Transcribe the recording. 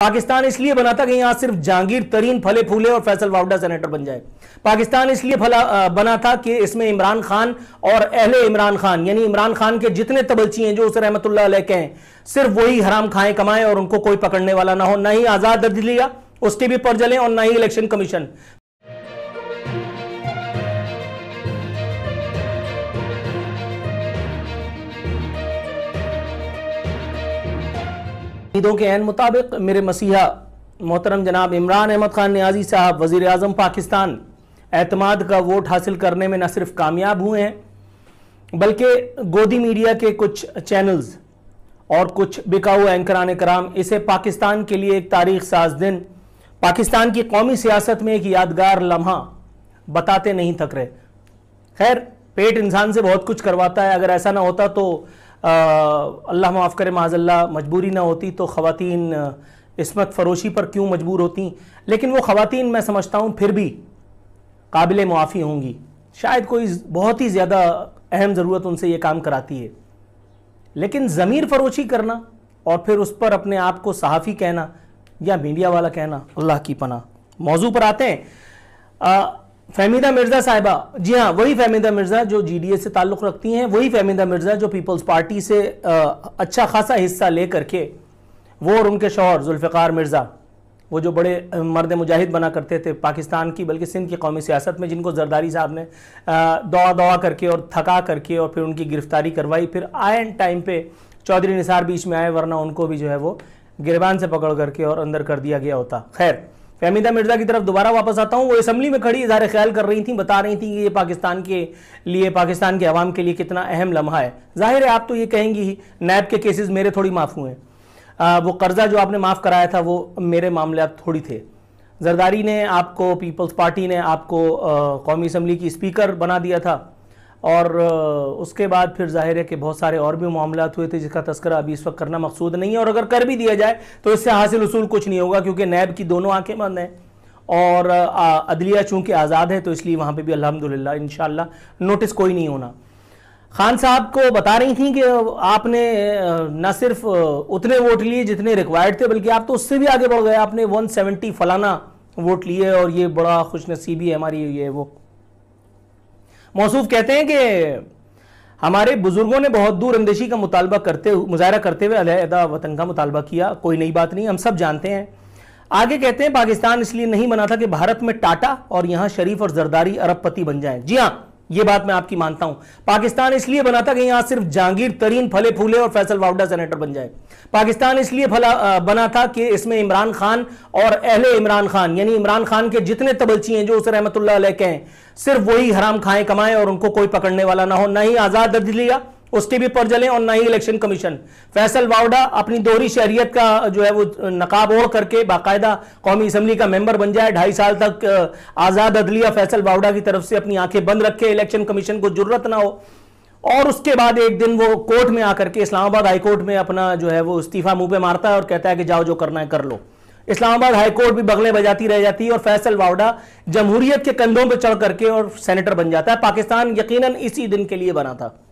पाकिस्तान इसलिए बना था कि यहां सिर्फ जहांगीर तरीन फले फूले और फैसल वावडा सेनेटर बन जाए पाकिस्तान इसलिए फला बना था कि इसमें इमरान खान और अहले इमरान खान यानी इमरान खान के जितने तबलची हैं जो उसे रहमतुल्ला हैं सिर्फ वही हराम खाएं कमाएं और उनको कोई पकड़ने वाला ना हो ना ही आजाद दर्ज लिया उसके भी पर जले और ना ही इलेक्शन कमीशन अकीदों के एन मुताबिक मेरे मसीहा मोहतरम जनाब इमरान अहमद ख़ान न्याजी साहब वज़ी अजम पाकिस्तान अतमाद का वोट हासिल करने में न सिर्फ कामयाब हुए हैं बल्कि गोदी मीडिया के कुछ चैनल्स और कुछ बिकाऊ एंकरान कराम इसे पाकिस्तान के लिए एक तारीख साज दिन पाकिस्तान की कौमी सियासत में एक यादगार लम्हा बताते नहीं थक रहे खैर पेट इंसान से बहुत कुछ करवाता है अगर ऐसा ना होता तो अल्लाह माफ़ करे माजल्ला मजबूरी ना होती तो ख़वान इसमत फरोशी पर क्यों मजबूर होती लेकिन वो ख़वान मैं समझता हूँ फिर भी काबिल मुआफ़ी होंगी शायद कोई बहुत ही ज़्यादा अहम ज़रूरत उनसे ये काम कराती है लेकिन ज़मीर फरोशी करना और फिर उस पर अपने आप को सहाफ़ी कहना या मीडिया वाला कहना अल्लाह की पना मौजू पर आते हैं फहमीदा मिर्जा साहिबा जी हाँ वही फहमीदा मिर्जा जो जीडीए से ताल्लुक़ रखती हैं वही फहमीदा मिर्जा जो पीपल्स पार्टी से अच्छा खासा हिस्सा ले करके वो और उनके शौहर जुल्फ़ार मिर्ज़ा वो जो बड़े मर्द मुजाहिद बना करते थे पाकिस्तान की बल्कि सिंध की कौमी सियासत में जिनको जरदारी साहब ने दवा दवा करके और थका करके और फिर उनकी गिरफ्तारी करवाई फिर आए एंड टाइम पे चौधरी निसार बीच में आए वरना उनको भी जो है वो गिरबान से पकड़ करके और अंदर कर दिया गया होता खैर फहमीदा मिर्जा की तरफ दोबारा वापस आता हूँ वो असम्बली में खड़ी इजहार ख्याल कर रही थी बता रही थी कि ये पाकिस्तान के लिए पाकिस्तान के आवाम के लिए कितना अहम लम्हा है जाहिर है आप तो ये कहेंगी ही नैब के केसेस मेरे थोड़ी माफ़ हुए हैं वो कर्जा जो आपने माफ़ कराया था वो मेरे मामले आप थोड़ी थे जरदारी ने आपको पीपल्स पार्टी ने आपको कौमी असम्बली की स्पीकर बना दिया था और उसके बाद फिर जाहिर है कि बहुत सारे और भी मामला हुए थे जिसका तस्करा अभी इस वक्त करना मकसूद नहीं है और अगर कर भी दिया जाए तो इससे हासिल उसूल कुछ नहीं होगा क्योंकि नैब की दोनों आंखें बंद हैं और अदलिया चूंकि आज़ाद है तो इसलिए वहाँ पर भी अलहमदिल्ला इन नोटिस कोई नहीं होना खान साहब को बता रही थी कि आपने न सिर्फ उतने वोट लिए जितने रिक्वायर्ड थे बल्कि आप तो उससे भी आगे बढ़ गए आपने 170 फलाना वोट लिए और ये बड़ा खुशनसीबी है हमारी ये वो मौसू कहते हैं कि हमारे बुजुर्गों ने बहुत दूर अंदेशी का मुतालबा करते हुए मुजाहरा करते हुए अलहदा वतन का मुतालबा किया कोई नई बात नहीं हम सब जानते हैं आगे कहते हैं पाकिस्तान इसलिए नहीं बना था कि भारत में टाटा और यहां शरीफ और जरदारी अरबपति बन जाएं जी हाँ यह बात मैं आपकी मानता हूं पाकिस्तान इसलिए बना था कि यहां सिर्फ जहांगीर तरीन फले फूले और फैसल वाउडा सेनेटर बन जाए पाकिस्तान इसलिए फला बना था कि इसमें इमरान खान और अहले इमरान खान यानी इमरान खान के जितने तबलची हैं जो उसे रहमत कहें सिर्फ वही हराम खाएं कमाएं और उनको कोई पकड़ने वाला ना हो ना ही आजाद दर्ज लिया उसके भी पर जले और ना ही इलेक्शन कमीशन फैसल वावडा अपनी दोहरी शहरियत का जो है वो नकाब ओढ़ करके बाकायदा कौमी असम्बली का मेंबर बन जाए ढाई साल तक आज़ाद अदलिया फैसल वावडा की तरफ से अपनी आंखें बंद रखे इलेक्शन कमीशन को जरूरत ना हो और उसके बाद एक दिन वो कोर्ट में आकर के इस्लामाबाद हाईकोर्ट में अपना जो है वो इस्तीफा मुंह पे मारता है और कहता है कि जाओ जो करना है कर लो इस्लामाबाद हाईकोर्ट भी बगलें बजाती रह जाती है और फैसल वावडा जमहूरियत के कंधों पर चढ़ करके और सेनेटर बन जाता है पाकिस्तान यकीनन इसी दिन के लिए बना था